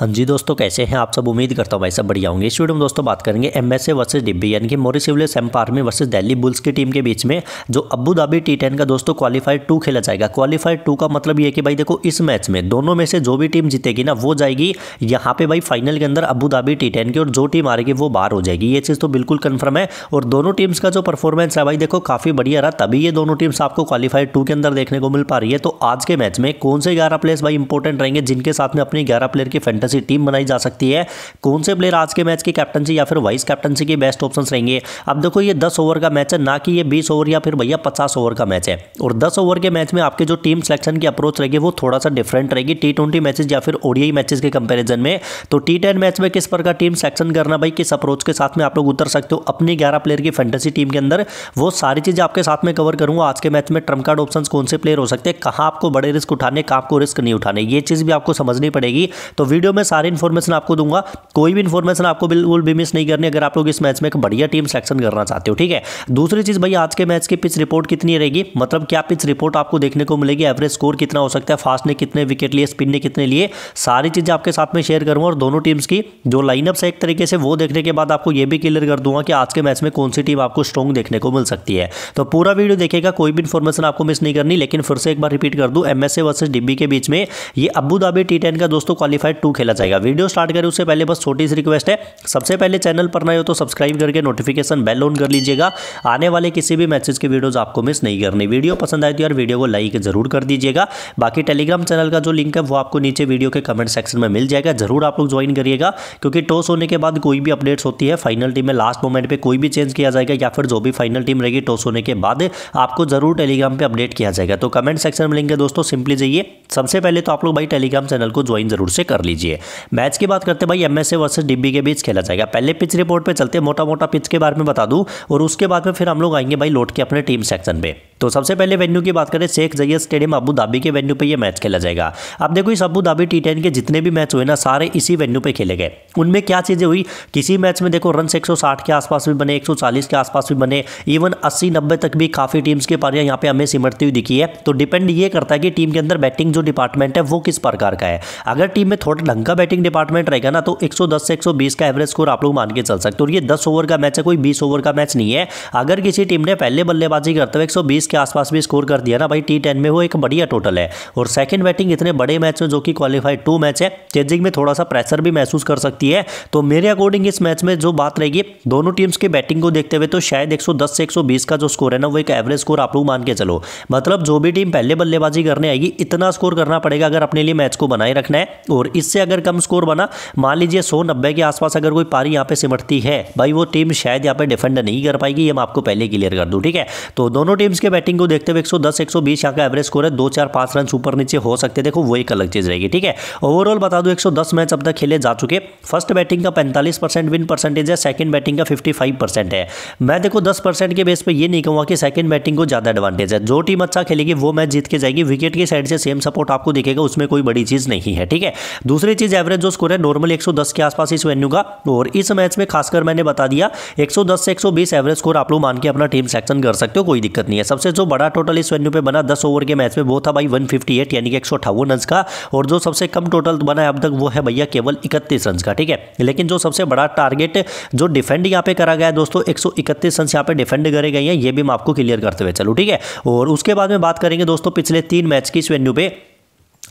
हाँ जी दोस्तों कैसे हैं आप सब उम्मीद करता हूँ भाई सब बढ़िया होंगे इस वीडियो में दोस्तों बात करेंगे एम एस ए वर्सेज डिब्बी यानी कि मोरिस सिविलियस एम्पार्मी वर्सेज दिल्ली बुल्स की टीम के बीच में जो अबू धाबी टी टेन का दोस्तों क्वालिफाइड टू खेला जाएगा क्वालिफाइड टू का मतलब ये कि भाई देखो इस मैच में दोनों में से जो भी टीम जीतेगी ना वो जाएगी यहाँ पे भाई फाइनल के अंदर अबू धाबी टी टेन की और जो टीम आएगी वो बाहर हो जाएगी ये चीज़ तो बिल्कुल कन्फर्म है और दोनों टीम्स का जो परफॉर्मेंस है भाई देखो काफ़ी बढ़िया रहा तभी ये दोनों टीम्स आपको क्वालिफाइड टू के अंदर देखने को मिल पा रही है तो आज के मैच में कौन से ग्यारह प्लेयर्स भाई इंपॉर्टेंट रहेंगे जिनके साथ में अपनी ग्यारह प्लेयर की फेंटस ऐसी टीम बनाई जा सकती है कौन से प्लेयर आज के मैच की कैप्टनसी या फिर वाइस कैप्टनसी के बेस्ट ऑप्शन रहेंगे अब देखो ये दस ओवर का मैच है ना कि ये बीस ओवर या फिर भैया पचास ओवर का मैच है और दस ओवर के मैच में आपके जो टीम सिलेक्शन की अप्रोच रहेगी वो थोड़ा सा डिफरेंट रहेगी टी ट्वेंटी मैचेज या फिर ओडीआई मैचेज के कंपेरिजन में तो टी टेन मैच में किस प्रकार टीम सिलेक्शन करना भाई किस अप्रोच के साथ में आप लोग उतर सकते हो अपनी ग्यारह प्लेयर की फेंटेसी टीम के अंदर वो सारी चीजें आपके साथ में कवर करूंगा आज के मैच में ट्रम कार्ड ऑप्शन कौन से प्लेयर हो सकते हैं कहाँ आपको बड़े रिस्क उठाने कहाँ आपको रिस्क नहीं उठाने ये चीज़ भी आपको समझनी पड़ेगी तो वीडियो मैं सारी इन्फॉर्मेशन आपको दूंगा कोई भी इन्फॉर्मेशन आपको बिल्कुल भी मिस नहीं करनी अगर आप लोग इस मैच में एक बढ़िया टीम सेलेक्शन करना चाहते हो ठीक है दूसरी चीज़ भाई आज के मैच की पिच रिपोर्ट कितनी रहेगी मतलब क्या पिच रिपोर्ट आपको देखने को मिलेगी एवरेज स्कोर कितना हो सकता है फास्ट ने कितने विकेट लिए स्पिन ने कितने लिए सारी चीज़ें आपके साथ में शेयर करूंगा और दोनों टीम्स की जो लाइनअप्स है एक तरीके से वो देखने के बाद आपको यह भी क्लियर कर दूंगा कि आज के मैच में कौन सी टीम आपको स्ट्रॉन्ग देखने को मिल सकती है तो पूरा वीडियो देखेगा कोई भी इन्फॉर्मेशन आपको मिस नहीं करनी लेकिन फिर से एक बार रिपीट कर दू एमएसए वर्सेज डिब्बी के बीच में ये अबू धाबी टी का दोस्तों क्वालिफाइड टू खेला जाएगा वीडियो स्टार्ट करें उससे पहले बस छोटी सी रिक्वेस्ट है सबसे पहले चैनल पर नए हो तो सब्सक्राइब करके नोटिफिकेशन बेल ऑन कर लीजिएगा आने वाले किसी भी मैसेज की वीडियोज आपको मिस नहीं करनी वीडियो पसंद आए तो यार वीडियो को लाइक जरूर कर दीजिएगा बाकी टेलीग्राम चैनल का जो लिंक है वो आपको नीचे वीडियो के कमेंट सेक्शन में मिल जाएगा जरूर आप लोग ज्वाइन करिएगा क्योंकि टॉस होने के बाद कोई भी अपडेट्स होती है फाइनल टीम में लास्ट मोमेंट पर कोई भी चेंज किया जाएगा या फिर जो भी फाइनल टीम रहेगी टॉस होने के बाद आपको जरूर टेलीग्राम पर अपडेट किया जाएगा तो कमेंट सेक्शन में लिंक है दोस्तों सिंपली जाइए सबसे पहले तो आप लोग भाई टेलीग्राम चैनल को ज्वाइन जरूर से कर लीजिए लीजिए मैच की बात करते भाई एमएसए वर्सेस डीबी के बीच खेला जाएगा पहले पिच रिपोर्ट पे चलते हैं मोटा मोटा पिच के बारे में बता दूं और उसके बाद में फिर हम लोग आएंगे भाई लौट के अपने टीम सेक्शन पे तो सबसे पहले वेन्यू की बात करें Sheikh Zayed stadium Abu Dhabi के वेन्यू पे ये मैच खेला जाएगा अब देखो इस अबू धाबी टी के जितने भी मैच हुए ना सारे इसी वेन्यू पे खेले गए उनमें क्या चीज़ें हुई किसी मैच में देखो रन 160 के आसपास भी बने 140 के आसपास भी बने इवन 80 नब्बे तक भी काफ़ी टीम्स के पारियाँ यहाँ पे हमें सिमटती हुई दिखी है तो डिपेंड ये करता है कि टीम के अंदर बैटिंग जो डिपार्टमेंट है वो किस प्रकार का है अगर टीम में थोड़ा रन का बैटिंग डिपार्टमेंट रहेगा ना तो 110 से 120 का एवरेज स्कोर आप लोग मान के चल सकते हो और ये 10 ओवर का मैच है कोई 20 ओवर का मैच नहीं है अगर किसी टीम ने पहले बल्लेबाजी करते हुए 120 के आसपास भी स्कोर कर दिया ना भाई टी में वो एक बढ़िया टोटल है और सेकंड बैटिंग इतने बड़े मैच में जो कि क्वालिफाइड टू मैच है चेजिंग में थोड़ा सा प्रेशर भी महसूस कर सकती है तो मेरे अकॉर्डिंग इस मैच में जो बात रहेगी दोनों टीम्स की बैटिंग को देखते हुए तो शायद 110 से 120 का जो स्कोर है ना वो एक एवरेज स्कोर आप लोग मान के चलो मतलब जो भी टीम पहले बल्लेबाजी करने आएगी इतना स्कोर करना पड़ेगा अगर अपने लिए मैच को बनाए रखना है और इससे अगर कम स्कोर बना मान लीजिए सौ नब्बे के आसपास अगर कोई पारी यहाँ पे सिमटती है भाई वो टीम शायद यहाँ पे डिफेंड नहीं कर पाएगी ये मैं आपको पहले क्लियर कर दूँ ठीक है तो दोनों टीम्स के बैटिंग को देखते हुए एक सौ दस यहाँ का एवरेज स्कोर है दो चार पाँच रन ऊपर नीचे हो सकते देखो वो एक अलग चीज़ रहेगी ठीक है ओवरऑल बता दूँ एक दस मैच अब तक खेले जा चुके फर्स्ट बैटिंग का पैंतालीस परसेंट विन परसेंटेज है सेकंड बैटिंग का फिफ्टी फाइव परसेंट है मैं देखो दस परसेंट के बेस पर यह नहीं कहूँगा कि सेकंड बैटिंग को ज़्यादा एडवांटेज है जो टीम अच्छा खेलेगी वो मैच जीत के जाएगी विकेट की साइड से सेम सपोर्ट आपको दिखेगा उसमें कोई बड़ी चीज़ नहीं है ठीक है दूसरी चीज़ एवरेज जो स्कोर है नॉर्मल 110 के आसपास इस वेन्यू का और इस मैच में खासकर मैंने बता दिया 110 से 120 एवरेज स्कोर आप लोग मान के अपना टीम सेक्शन कर सकते हो कोई दिक्कत नहीं है सबसे जो बड़ा टोटल इस वेन्यू पे बना दस ओवर के मैच में वो था भाई वन यानी कि एक रन का और जो सबसे कम टोटल बना है अब तक वो है भैया केवल इकतीस रन का ठीक है लेकिन जो सबसे बड़ा टारगेट जो डिफेंड यहाँ पे करा गया है दोस्तों एक रन यहाँ पे डिफेंड करे गए हैं ये भी मैं आपको क्लियर करते हुए चलू ठीक है और उसके बाद में बात करेंगे दोस्तों पिछले तीन मैच की इस वेन्यू पे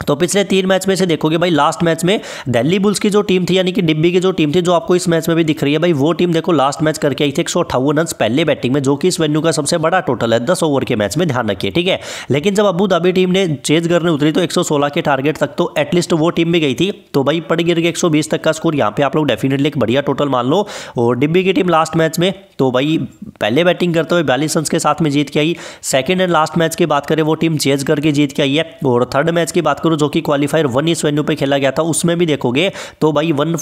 तो पिछले तीन मैच में से देखोगे भाई लास्ट मैच में दिल्ली बुल्स की जो टीम थी यानी कि डिब्बी की जो टीम थी जो आपको इस मैच में भी दिख रही है भाई वो टीम देखो लास्ट मैच करके आई थी एक सौ रन पहले बैटिंग में जो कि इस वेन्यू का सबसे बड़ा टोटल है दस ओवर के मैच में ध्यान रखिए ठीक है लेकिन जब अबू धाबी टीम ने चेज करने उतरी तो एक के टारगेट तक तो एटलीस्ट वो टीम भी गई थी तो भाई पड़ गिर के 120 तक का स्कोर यहाँ पे आप लोग डेफिनेटली एक बढ़िया टोटल मान लो और डिब्बी की टीम लास्ट मैच में तो भाई पहले बैटिंग करते हुए बयालीस रन के साथ में जीत के आई सेकेंड एंड लास्ट मैच की बात करें वो टीम चेज करके जीत के आई है और थर्ड मैच की बात करें करो जो कि क्वालिफायर वन इस वेन्यू पर खेला गया था उसमें भी देखोगे तो भाई वन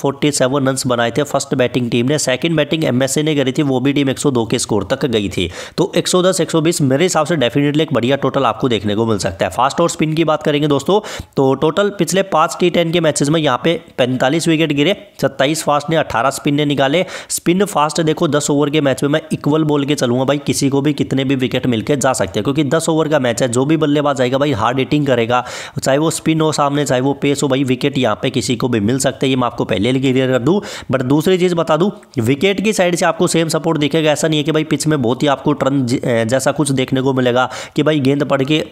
रन्स बनाए थे फर्स्ट बैटिंग टीम ने सेकंड बैटिंग एमएसए ने करी थी वो भी टीम 102 के स्कोर तक गई थी तो 110 120 मेरे हिसाब से डेफिनेटली एक बढ़िया टोटल आपको देखने को मिल सकता है फास्ट और स्पिन की बात करेंगे दोस्तों तो टोटल पिछले पांच टी टेन के मैचेज में यहाँ पे पैंतालीस विकेट गिरे सत्ताईस फास्ट ने अठारह स्पिन ने निकाले स्पिन फास्ट देखो दस ओवर के मैच में मैं इक्वल बोल के चलूंगा भाई किसी को भी कितने भी विकेट मिलकर जा सकते हैं क्योंकि दस ओवर का मैच है जो भी बल्लेबाज आएगा भाई हार्ड हिटिंग करेगा चाहे वो स्पिन हो सामने चाहे वो पेस हो भाई विकेट यहाँ पे किसी को भी मिल सकते हैं ये मैं आपको पहले क्लियर कर दूँ बट दूसरी चीज़ बता दूँ विकेट की साइड से आपको सेम सपोर्ट दिखेगा ऐसा नहीं है कि भाई पिच में बहुत ही आपको ट्रन जैसा कुछ देखने को मिलेगा कि भाई गेंद पड़ के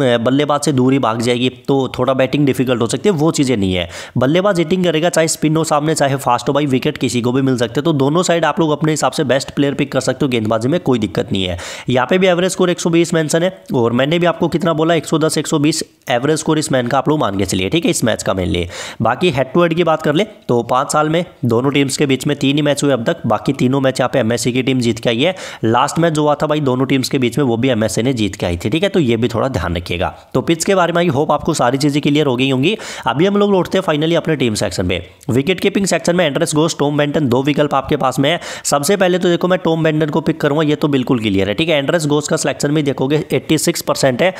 बल्लेबाज से दूरी भाग जाएगी तो थोड़ा बैटिंग डिफिकल्ट हो सकती है वो चीज़ें नहीं है बल्लेबाज हिटिंग करेगा चाहे स्पिन हो सामने चाहे फास्ट हो भाई विकेट किसी को भी मिल सकते हैं तो दोनों साइड आप लोग अपने हिसाब से बेस्ट प्लेयर पिक कर सकते हो गेंदबाजी में कोई दिक्कत नहीं है यहाँ पे भी एवरेज स्कोर एक मेंशन है और मैंने भी आपको कितना बोला एक सौ एवरेज स्कोर इस मैन का आप लोग मान के चलिए ठीक है इस मैच का मेनली बाकी हेड टू हेड की बात कर ले तो पाँच साल में दोनों टीम्स के बीच में तीन ही मैच हुए अब तक बाकी तीनों मैच यहाँ पे एमएससी की टीम जीत के आई है लास्ट मैच जो हुआ था भाई दोनों टीम्स के बीच में वो भी एम ने जीत के आई थी ठीक है तो ये भी थोड़ा ध्यान रखें रखिएगा तो पिच के बारे में आई होप आपको सारी चीज़ें क्लियर हो गई होंगी अभी हम लोग लौटते हैं फाइनली अपने टीम सेक्शन में विकेट कीपिंग सेक्शन में एंड्रेस गोस टोम बेंटन दो विकल्प आपके पास में है सबसे पहले तो देखो मैं टोम बेंटन को पिक करूंगा ये तो बिल्कुल क्लियर है ठीक है एंड्रेस गोस का सिलेक्शन भी देखोगे एट्टी है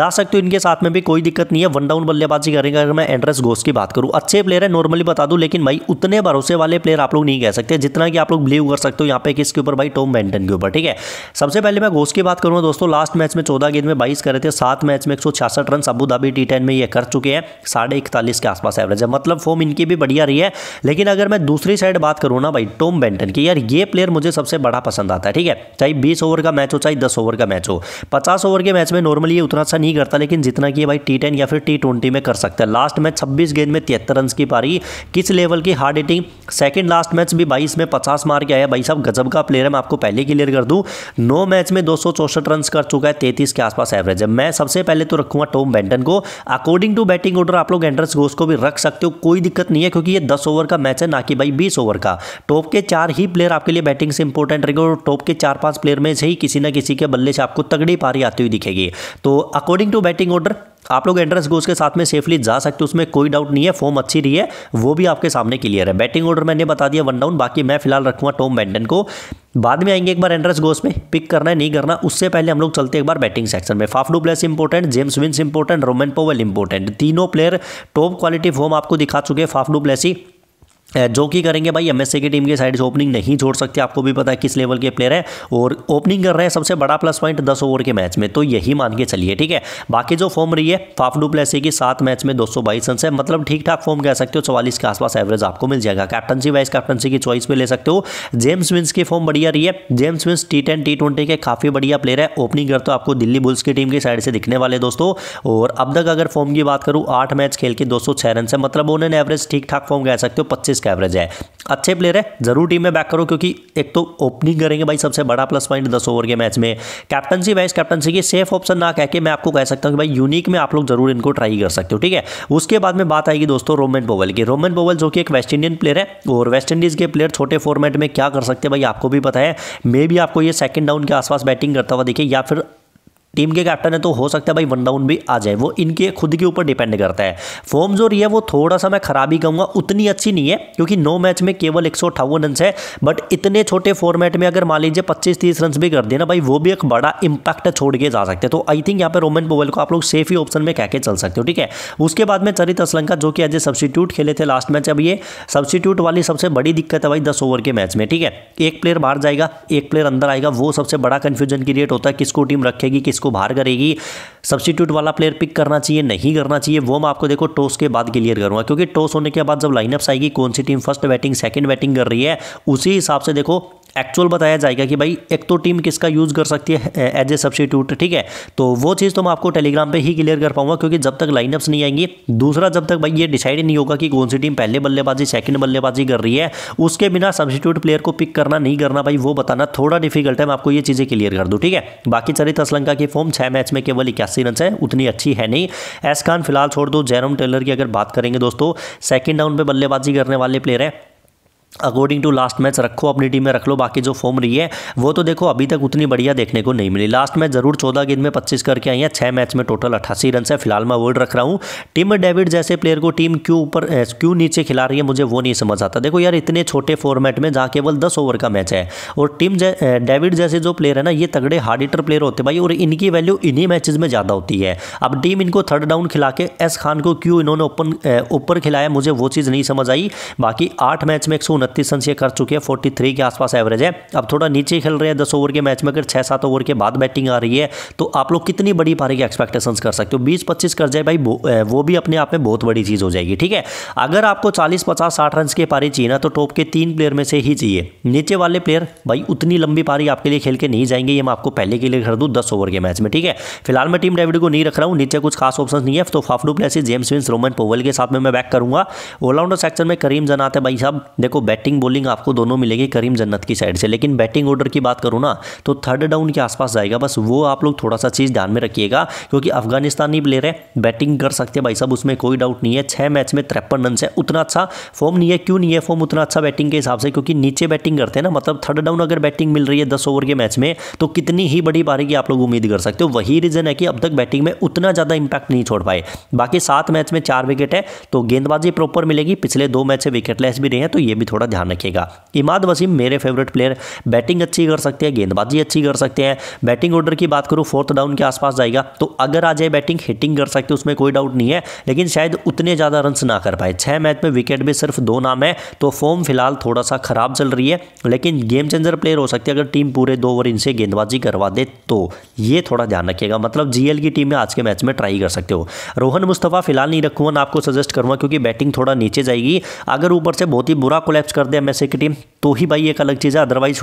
जा सकते हो इनके साथ में भी कोई दिक्कत नहीं है वन डाउन बल्लेबाजी करेंगे अगर मैं एंड्रेस गोस की बात करूँ अच्छे प्लेयर है नॉर्मली बता दू लेकिन भाई उतने भरोसे वाले प्लेयर आप लोग नहीं कह सकते जितना कि आप लोग बिलीव कर सकते हो यहाँ पे किसके ऊपर भाई टोम बेंटन के ऊपर ठीक है सबसे पहले मैं गोस की बात करूँगा दोस्तों लास्ट मैच में चौदह गेंद में बाईस करे थे सात मैच में एक run Abu Dhabi T ten में ये कर चुके हैं साढ़े इकतालीस के आसपास एवरेज है मतलब फॉर्म इनकी भी बढ़िया रही है लेकिन अगर मैं दूसरी साइड बात करूँ ना भाई टॉम बेंटन की यार ये प्लेयर मुझे सबसे बड़ा पसंद आता है ठीक है चाहे बीस ओवर का मैच हो चाहे दस ओवर का मैच हो पचास ओवर के मैच में नॉर्मली ये उतना अच्छा नहीं करता लेकिन जितना कि भाई टी या फिर टी में कर सकता है लास्ट मैच छब्बीस गेंद में तिहत्तर रन की पारी किस लेवल की hard hitting second last match भी बाईस में पचास मार के आया भाई साहब गजब का प्लेयर है मैं आपको पहले क्लियर कर दूँ नौ मैच में दो रन कर चुका है तैतीस के आसपास एवरेज है मैं सबसे पहले तो रखूंगा टॉम बेंटन को अकॉर्डिंग टू बैटिंग ऑर्डर आप लोग एंड्रस घोष को भी रख सकते हो कोई दिक्कत नहीं है क्योंकि ये दस ओवर का मैच है ना कि भाई बीस ओवर का टॉप के चार ही प्लेयर आपके लिए बैटिंग से इंपॉर्टेंट रहेंगे और टॉप के चार पांच प्लेयर में से ही किसी ना किसी के बल्ले से आपको तगड़ी पारी आती हुई दिखेगी तो अकॉर्डिंग टू बैटिंग ऑर्डर आप लोग एंड्रस गोस के साथ में सेफली जा सकते हो उसमें कोई डाउट नहीं है फॉर्म अच्छी रही है वो भी आपके सामने क्लियर है बैटिंग ऑर्डर मैंने बता दिया वन डाउन बाकी मैं फिलहाल रखूंगा टॉम बैंडन को बाद में आएंगे एक बार एंड्रेस गोस में पिक करना है नहीं करना उससे पहले हम लोग चलते एक बार बैटिंग सेक्शन में Faf du Plessis important James Vince important Rovman Powell important तीनों प्लेयर टॉप क्वालिटी फॉर्म आपको दिखा चुके हैं फाफ डुप्लेसी जो कि करेंगे भाई एम की टीम की साइड से ओपनिंग नहीं छोड़ सकते आपको भी पता है किस लेवल के प्लेयर है और ओपनिंग कर रहे हैं सबसे बड़ा प्लस पॉइंट दस ओवर के मैच में तो यही मान के चलिए ठीक है बाकी जो फॉर्म रही है फाफडू प्लेसी की सात मैच में दो रन है मतलब ठीक ठाक फॉर्म कह सकते हो चवालीस के आसपास एवरेज आपको मिल जाएगा कैप्टनसी वाइस कैप्टनसी की चॉइस में ले सकते हो जेम्स विंस की फॉर्म बढ़िया रही है James Vince T ten T twenty के काफ़ी बढ़िया प्लेयर है ओपनिंग कर तो आपको दिल्ली बुल्स की टीम की साइड से दिखने वाले दोस्तों और अब तक अगर फॉर्म की बात करूँ आठ मैच खेल के दो रन है मतलब उन्होंने एवरेज ठीक ठाक फॉर्म कह सकते हो पच्चीस उसका एवरेज है अच्छे प्लेयर है जरूर टीम में बैक करो क्योंकि एक तो ओपनिंग करेंगे भाई सबसे बड़ा प्लस पॉइंट दस ओवर के मैच में कैप्टनसी वाइस कैप्टनसी के सेफ ऑप्शन ना कह के मैं आपको कह सकता हूँ कि भाई यूनिक में आप लोग जरूर इनको ट्राई कर सकते हो ठीक है उसके बाद में बात आएगी दोस्तों रोमन बोवल की रोमन बोवल जो कि एक वेस्ट इंडियन प्लेयर है और वेस्ट इंडीज़ के प्लेयर छोटे फॉर्मेट में क्या कर सकते हैं भाई आपको भी पता है मे भी आपको ये सेकंड डाउन के आसपास बैटिंग करता हुआ देखिए या फिर टीम के कैप्टन है तो हो सकता है भाई वन डाउन भी आ जाए वो इनके खुद के ऊपर डिपेंड करता है फॉर्म जो रही है वो थोड़ा सा मैं खराब ही कहूँगा उतनी अच्छी नहीं है क्योंकि नौ मैच में केवल एक रन है बट इतने छोटे फॉर्मेट में अगर मान लीजिए पच्चीस तीस रन भी कर दिए ना भाई वो भी एक बड़ा इंपैक्ट छोड़ के जा सकते हैं तो आई थिंक यहाँ पर रोमन पोवल को आप लोग सेफ ही ऑप्शन में कह के चल सकते हो ठीक है उसके बाद में चरित असलंका जो कि एज ए सब्सिट्यूट खेले थे लास्ट मैच अब ये सब्सिट्यूट वाली सबसे बड़ी दिक्कत है भाई दस ओवर के मैच में ठीक है एक प्लेयर बाहर जाएगा एक प्लेयर अंदर आएगा वो सबसे बड़ा कंफ्यूजन क्रिएट होता है किसको टीम रखेगी किसको इसको बाहर करेगी सब्सिट्यूट वाला प्लेयर पिक करना चाहिए नहीं करना चाहिए वो मैं आपको देखो टॉस के बाद क्लियर करूंगा क्योंकि टॉस होने के बाद जब लाइनअप्स आएगी कौन सी team first batting second batting कर रही है उसी हिसाब से देखो एक्चुअल बताया जाएगा कि भाई एक तो टीम किसका यूज़ कर सकती है एज ए सब्सिट्यूट ठीक है तो वो चीज़ तो मैं आपको टेलीग्राम पे ही क्लियर कर पाऊंगा क्योंकि जब तक लाइनअप्स नहीं आएंगी दूसरा जब तक भाई ये डिसाइड नहीं होगा कि कौन सी टीम पहले बल्लेबाजी सेकंड बल्लेबाजी कर रही है उसके बिना सब्सिट्यूट प्लेयर को पिक करना नहीं करना भाई वो बताना थोड़ा डिफिकल्ट है मैं आपको ये चीज़ें क्लियर कर दूँ ठीक है बाकी चरित असलंका की फॉर्म छः मैच में केवल इक्यासी रन है उतनी अच्छी है नहीं एस खान फिलहाल छोड़ दो जैरम टेलर की अगर बात करेंगे दोस्तों सेकेंड डाउन पर बल्लेबाजी करने वाले प्लेयर हैं अकॉर्डिंग टू लास्ट मैच रखो अपनी टीम में रख लो बाकी जो फॉर्म रही है वो तो देखो अभी तक उतनी बढ़िया देखने को नहीं मिली लास्ट मैच जरूर चौदह गेंद में पच्चीस करके आई है छः मैच में टोटल अट्ठासी रन है फिलहाल मैं वर्ल्ड रख रहा हूँ टीम डेविड जैसे प्लेयर को टीम क्यों ऊपर क्यों नीचे खिला रही है मुझे वो नहीं समझ आता देखो यार इतने छोटे फॉर्मेट में जहाँ केवल दस ओवर का मैच है और टीम डेविड जैसे जो प्लेयर है ना ये तगड़े हार्ड हिटर प्लेयर होते भाई और इनकी वैल्यू इन्हीं मैचेज में ज़्यादा होती है अब टीम इनको थर्ड डाउन खिला के एस खान को क्यों इन्होंने ओपन ऊपर खिलाया मुझे वो चीज़ नहीं समझ आई बाकी आठ मैच में एक उनतीस रन ये कर चुके हैं फोर्टी थ्री के आसपास एवरेज है अब थोड़ा नीचे खेल रहे हैं दस ओवर के मैच में अगर छः सात ओवर के बाद बैटिंग आ रही है तो आप लोग कितनी बड़ी पारी की एक्सपेक्टेशन कर सकते हो बीस पच्चीस कर जाए भाई वो भी अपने आप में बहुत बड़ी चीज़ हो जाएगी ठीक है अगर आपको चालीस पचास साठ रन की पारी चाहिए ना तो टॉप के तीन प्लेयर में से ही चाहिए नीचे वाले प्लेयर भाई उतनी लंबी पारी आपके लिए खेल के नहीं जाएंगे ये मैं आपको पहले के लिए कर दूँ दस ओवर के मैच में ठीक है फिलहाल मैं टीम डेविड को नहीं रख रहा हूँ नीचे कुछ खास ऑप्शन नहीं है तो Faf du Plessis James Vince Rovman Powell के साथ में मैं बैक करूंगा ऑलराउंडर सेक्शन में करीम जनाते भाई साहब देखो बैटिंग बॉलिंग आपको दोनों मिलेगी करीम जन्नत की साइड से लेकिन बैटिंग ऑर्डर की बात करूँ ना तो थर्ड डाउन के आसपास जाएगा बस वो आप लोग थोड़ा सा चीज़ ध्यान में रखिएगा क्योंकि अफगानिस्तानी प्लेयर है बैटिंग कर सकते भाई साहब उसमें कोई डाउट नहीं है छः मैच में तिरपन रन है उतना अच्छा फॉर्म नहीं है क्यों नहीं है फॉर्म उतना अच्छा बैटिंग के हिसाब से क्योंकि नीचे बैटिंग करते हैं ना मतलब थर्ड डाउन अगर बैटिंग मिल रही है दस ओवर के मैच में तो कितनी ही बड़ी पारी की आप लोग उम्मीद कर सकते हो वही रीज़न है कि अब तक बैटिंग में उतना ज़्यादा इंपैक्ट नहीं छोड़ पाए बाकी सात मैच में चार विकेट है तो गेंदबाजी प्रॉपर मिलेगी पिछले दो मैच से विकेट भी रहे हैं तो ये भी थोड़ा थोड़ा ध्यान रखिएगा इमाद वसीम मेरे फेवरेट प्लेयर बैटिंग अच्छी कर सकते हैं गेंदबाजी अच्छी कर सकते हैं बैटिंग ऑर्डर की बात करूँ फोर्थ डाउन के आसपास जाएगा तो अगर आ जाए बैटिंग हिटिंग कर सकते उसमें कोई डाउट नहीं है लेकिन शायद उतने ज़्यादा रन ना कर पाए छः मैच में विकेट भी सिर्फ दो नाम है तो फॉर्म फिलहाल थोड़ा सा खराब चल रही है लेकिन गेम चेंजर प्लेयर हो सकती है अगर टीम पूरे दो ओवर इनसे गेंदबाजी करवा दे तो ये थोड़ा ध्यान रखिएगा मतलब जीएल की टीम में आज के मैच में ट्राई कर सकते हो रोहन मुस्तफ़ा फिलहाल नहीं रखूंगा आपको सजेस्ट करूंगा क्योंकि बैटिंग थोड़ा नीचे जाएगी अगर ऊपर से बहुत ही बुरा कोलेप्स कर दे एमएसए की टीम तो ही भाई एक अलग चीज़ है अदरवाइज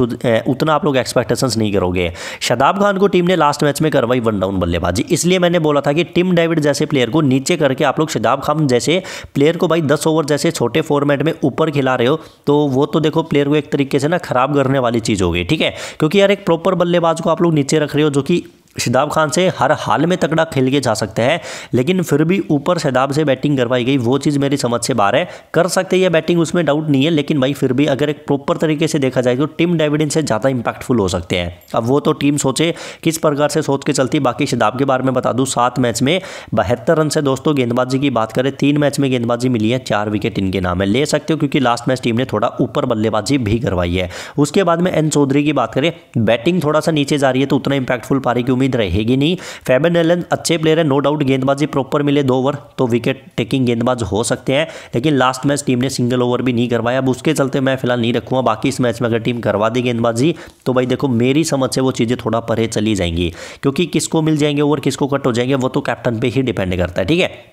उतना आप लोग एक्सपेक्टेशंस नहीं करोगे शदाब खान को टीम ने लास्ट मैच में करवाई वन डाउन बल्लेबाजी इसलिए मैंने बोला था कि टिम डेविड जैसे प्लेयर को नीचे करके आप लोग शदाब खान जैसे प्लेयर को भाई दस ओवर जैसे छोटे फॉर्मेट में ऊपर खिला रहे हो तो वो तो देखो प्लेयर को एक तरीके से ना खराब करने वाली चीज़ होगी ठीक है क्योंकि यार एक प्रॉपर बल्लेबाज को आप लोग नीचे रख रहे हो जो कि शिदाब खान से हर हाल में तगड़ा खेल के जा सकते हैं लेकिन फिर भी ऊपर शिदाब से बैटिंग करवाई गई वो चीज़ मेरी समझ से बाहर है कर सकते हैं बैटिंग उसमें डाउट नहीं है लेकिन भाई फिर भी अगर एक प्रॉपर तरीके से देखा जाए तो टीम डेविडेंस से ज़्यादा इंपैक्टफुल हो सकते हैं अब वो तो टीम सोचे किस प्रकार से सोच के चलती बाकी शिदाब के बारे में बता दूँ सात मैच में बहत्तर रन से दोस्तों गेंदबाजी की बात करें तीन मैच में गेंदबाजी मिली है चार विकेट इनके नाम है ले सकते हो क्योंकि लास्ट मैच टीम ने थोड़ा ऊपर बल्लेबाजी भी करवाई है उसके बाद में एन चौधरी की बात करें बैटिंग थोड़ा सा नीचे जा रही है तो उतना इंपैक्टफुल पारी की उम्मीद रहेगी नहीं फैबन एलन अच्छे प्लेयर है नो डाउट गेंदबाजी प्रॉपर मिले दो ओवर तो विकेट टेकिंग गेंदबाज हो सकते हैं लेकिन लास्ट मैच टीम ने सिंगल ओवर भी नहीं करवाया अब उसके चलते मैं फिलहाल नहीं रखूंगा बाकी इस मैच में अगर टीम करवा दी गेंदबाजी तो भाई देखो मेरी समझ से वो चीज़ें थोड़ा परे चली जाएंगी क्योंकि किसको मिल जाएंगे ओवर किसको कट हो जाएंगे वो तो कैप्टन पर ही डिपेंड करता है ठीक है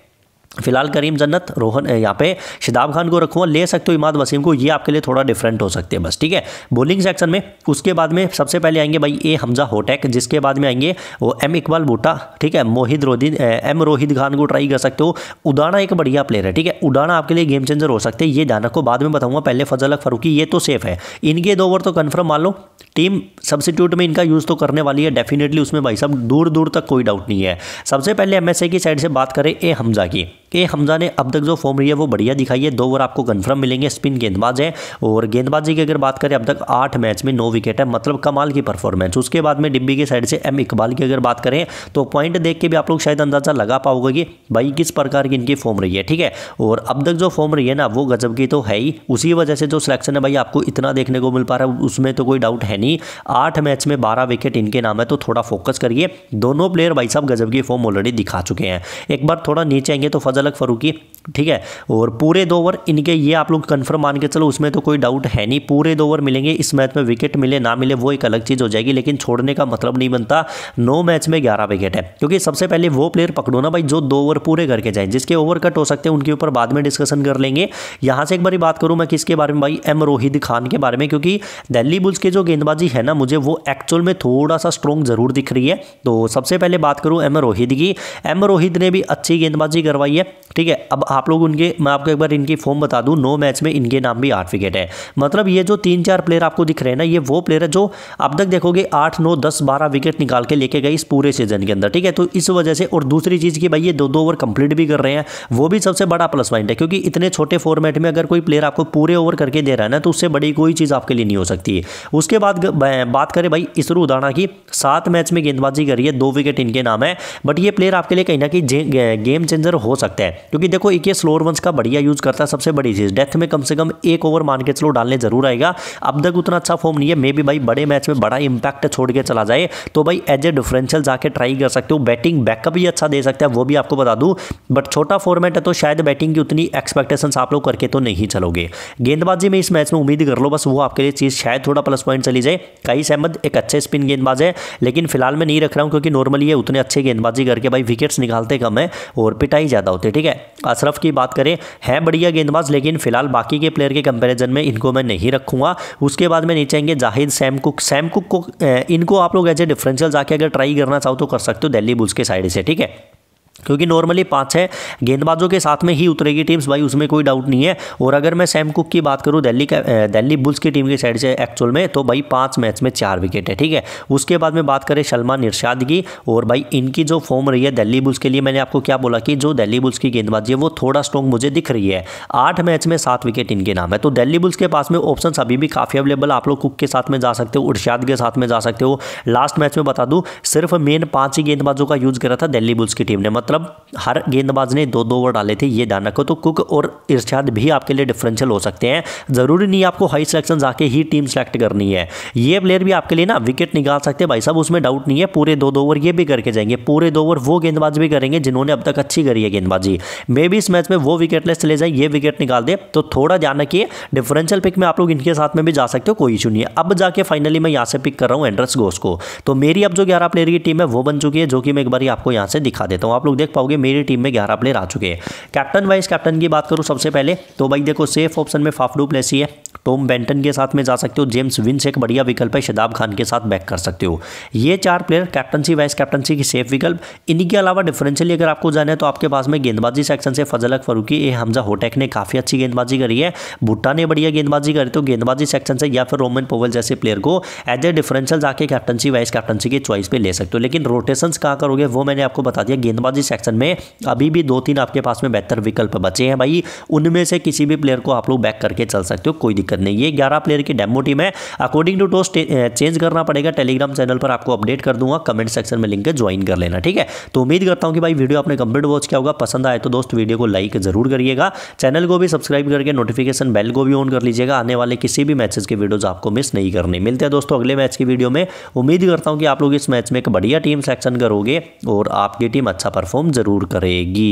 फिलहाल करीम जन्नत रोहन यहाँ पे शिदाब खान को रखूँ ले सकते हो इमाद वसीम को ये आपके लिए थोड़ा डिफरेंट हो सकते हैं बस ठीक है बॉलिंग सेक्शन में उसके बाद में सबसे पहले आएंगे भाई ए हमजा होटैक जिसके बाद में आएंगे वो एम इकबाल बूटा ठीक है मोहित रोदिन एम रोहित खान को ट्राई कर सकते हो उडाना एक बढ़िया प्लेयर है ठीक है उडाना आपके लिए गेम चेंजर हो सकते हैं ये जानक को बाद में बताऊँगा पहले फजल अक फरूकी ये तो सेफ है इनके दो ओवर तो कन्फर्म मान लो टीम सब्सिट्यूट में इनका यूज़ तो करने वाली है डेफिनेटली उसमें भाई साहब दूर दूर तक कोई डाउट नहीं है सबसे पहले एम की साइड से बात करें ए हमजा की के हमजा ने अब तक जो फॉर्म रही है वो बढ़िया दिखाई है दो ओवर आपको कन्फर्म मिलेंगे स्पिन गेंदबाज है और गेंदबाजी की अगर बात करें अब तक आठ मैच में नौ विकेट है मतलब कमाल की परफॉर्मेंस उसके बाद में डिब्बी के साइड से एम इकबाल की अगर बात करें तो पॉइंट देख के भी आप लोग शायद अंदाजा लगा पाओगे कि भाई किस प्रकार की इनकी फॉर्म रही है ठीक है और अब तक जो फॉर्म रही है ना वो गजब की तो है ही उसी वजह से जो सिलेक्शन है भाई आपको इतना देखने को मिल पा रहा है उसमें तो कोई डाउट है नहीं आठ मैच में बारह विकेट इनके नाम है तो थोड़ा फोकस करिए दोनों प्लेयर भाई साहब गजब की फॉर्म ऑलरेडी दिखा चुके हैं एक बार थोड़ा नीचे आएंगे तो फजल फजलक फ़रूकी ठीक है और पूरे दो ओवर इनके ये आप लोग कंफर्म मान के चलो उसमें तो कोई डाउट है नहीं पूरे दो ओवर मिलेंगे इस मैच में विकेट मिले ना मिले वो एक अलग चीज़ हो जाएगी लेकिन छोड़ने का मतलब नहीं बनता नो मैच में ग्यारह विकेट है क्योंकि सबसे पहले वो प्लेयर पकड़ो ना भाई जो दो ओवर पूरे करके जाए जिसके ओवर कट हो सकते हैं उनके ऊपर बाद में डिस्कशन कर लेंगे यहाँ से एक बार बात करूँ मैं किसके बारे में भाई एम रोहित खान के बारे में क्योंकि दिल्ली बुल्स के जो गेंदबाजी है ना मुझे वो एक्चुअल में थोड़ा सा स्ट्रॉन्ग जरूर दिख रही है तो सबसे पहले बात करूँ एम रोहित की एम रोहित ने भी अच्छी गेंदबाजी करवाई है ठीक है अब आप लोग उनके मैं आपको एक बार इनकी फॉर्म बता दूं नौ मैच में इनके नाम भी आठ विकेट है मतलब ये जो तीन चार प्लेयर आपको दिख रहे हैं ना ये वो प्लेयर है जो अब तक देखोगे आठ नौ दस बारह विकेट निकाल के लेके गए इस पूरे सीजन के अंदर ठीक है तो इस वजह से और दूसरी चीज़ की भाई ये दो दो ओवर कंप्लीट भी कर रहे हैं वो भी सबसे बड़ा प्लस पॉइंट है क्योंकि इतने छोटे फॉर्मेट में अगर कोई प्लेयर आपको पूरे ओवर करके दे रहा है ना तो उससे बड़ी कोई चीज़ आपके लिए नहीं हो सकती है उसके बाद बात करें भाई इसरू उदाना की सात मैच में गेंदबाजी करिए दो विकेट इनके नाम है बट ये प्लेयर आपके लिए कहीं ना कहीं गेम चेंजर हो सकता है सकता है क्योंकि देखो एक स्लोअर वंस का बढ़िया यूज़ करता है सबसे बड़ी चीज़ डेथ में कम से कम एक ओवर मान के चलो डालने जरूर आएगा अब तक उतना अच्छा फॉर्म नहीं है मे बी भाई बड़े मैच में बड़ा इंपैक्ट छोड़ के चला जाए तो भाई एज ए डिफरेंशियल जाके ट्राई कर सकते हो बैटिंग बैकअप भी अच्छा दे सकता है वो भी आपको बता दूँ बट छोटा फॉर्मेट है तो शायद बैटिंग की उतनी एक्सपेक्टेशन आप लोग करके तो नहीं चलोगे गेंदबाजी में इस मैच में उम्मीद कर लो बस वो आपके लिए चीज़ शायद थोड़ा प्लस पॉइंट चली जाए कई सहमत एक अच्छे स्पिन गेंदबाज है लेकिन फिलहाल मैं नहीं रख रहा हूँ क्योंकि नॉर्मली ये उतने अच्छे गेंदबाजी करके भाई विकेट्स निकालते कम है और पिटाई ज़्यादा होती थे ठीक है अशरफ की बात करें है बढ़िया गेंदबाज लेकिन फिलहाल बाकी के प्लेयर के कंपैरिजन में इनको मैं नहीं रखूंगा उसके बाद में नीचे आएंगे Zahid Sam Cook Sam Cook को इनको आप लोग एज ए डिफरेंशियल जाके अगर ट्राई करना चाहो तो कर सकते हो दिल्ली बुल्स के साइड से ठीक है क्योंकि नॉर्मली पाँच छः गेंदबाजों के साथ में ही उतरेगी टीम्स भाई उसमें कोई डाउट नहीं है और अगर मैं सैम कुक की बात करूँ दिल्ली का दिल्ली बुल्स की टीम की साइड से एक्चुअल में तो भाई पाँच मैच में चार विकेट है ठीक है उसके बाद में बात करें शलमा निर्षाद की और भाई इनकी जो फॉर्म रही है दिल्ली बुल्स के लिए मैंने आपको क्या बोला कि जो दिल्ली बुल्स की गेंदबाजी है वो थोड़ा स्ट्रॉन्ग मुझे दिख रही है आठ मैच में सात विकेट इनके नाम है तो दिल्ली बुल्स के पास में ऑप्शन अभी भी काफ़ी अवेलेबल आप लोग कुक के साथ में जा सकते हो उर्षाद के साथ में जा सकते हो लास्ट मैच में बता दूँ सिर्फ मेन पाँच ही गेंदबाजों का यूज़ करा था दिल्ली बुल्स की टीम ने मतलब मतलब हर गेंदबाज ने दो दो ओवर डाले थे ये ध्यान रखो तो कुक और इर्शाद भी आपके लिए डिफरेंशियल हो सकते हैं ज़रूरी नहीं आपको हाई सिलेक्शन जाके ही टीम सेलेक्ट करनी है ये प्लेयर भी आपके लिए ना विकेट निकाल सकते हैं भाई साहब उसमें डाउट नहीं है पूरे दो दो ओवर ये भी करके जाएंगे पूरे दो ओवर वो गेंदबाज भी करेंगे जिन्होंने अब तक अच्छी करी है गेंदबाजी मे भी इस मैच में वो विकेट लेस चले जाए ये विकेट निकाल दे तो थोड़ा ध्यान रखिए डिफरेंशियल पिक में आप लोग इनके साथ में भी जा सकते हो कोई इशू नहीं है अब जाके फाइनली मैं यहाँ से पिक कर रहा हूँ एंड्रस गोस को तो मेरी अब जो ग्यारह प्लेयर की टीम है वो बन चुकी है जो कि मैं एक बार आपको यहाँ से दिखा देता हूँ आप लोग देख पाओगे मेरी टीम में ग्यारह प्लेयर आ चुके हैं कैप्टन वाइस कैप्टन की बात करूँ सबसे पहले तो भाई देखो सेफ ऑप्शन में फाफडू प्लेसी है टॉम तो बेंटन के साथ में जा सकते हो जेम्स विंस एक बढ़िया विकल्प है शदाब खान के साथ बैक कर सकते हो ये चार प्लेयर कैप्टनसी वाइस कैप्टनसी की सेफ विकल्प इन्हीं के अलावा डिफरेंशियली अगर आपको जाना है तो आपके पास में गेंदबाजी सेक्शन से फजलक फरूकी ए हमजा होटेक ने काफ़ी अच्छी गेंदबाजी करी है भुट्टा ने बढ़िया गेंदबाजी करी तो गेंदबाजी सेक्शन से या फिर रोमन पोवल जैसे प्लेयर को एज ए डिफरेंशियल जाकर कैप्टनसी वाइस कैप्टनसी की चॉइस पर ले सकते हो लेकिन रोटेशन कहाँ करोगे वो मैंने आपको बता दिया गेंदबाजी सेक्शन में अभी भी दो तीन आपके पास में बेहतर विकल्प बचे हैं भाई उनमें से किसी भी प्लेयर को आप लोग बैक करके चल सकते हो कोई दिक्कत नहीं ये ग्यारह प्लेयर की डेमो टीम है अकॉर्डिंग टू टोस्ट चेंज करना पड़ेगा टेलीग्राम चैनल पर आपको अपडेट कर दूंगा कमेंट सेक्शन में लिंक ज्वाइन कर लेना ठीक है तो उम्मीद करता हूँ कि भाई वीडियो आपने कंप्लीट वॉच किया होगा पसंद आए तो दोस्त वीडियो को लाइक जरूर करिएगा चैनल को भी सब्सक्राइब करके नोटिफिकेशन बेल को भी ऑन कर लीजिएगा आने वाले किसी भी मैचेस के वीडियोज आपको मिस नहीं करने मिलते हैं दोस्तों अगले मैच की वीडियो में उम्मीद करता हूँ कि आप लोग इस मैच में एक बढ़िया टीम सेलेक्शन करोगे और आपकी टीम अच्छा परफॉर्म परफॉर्म ज़रूर करेगी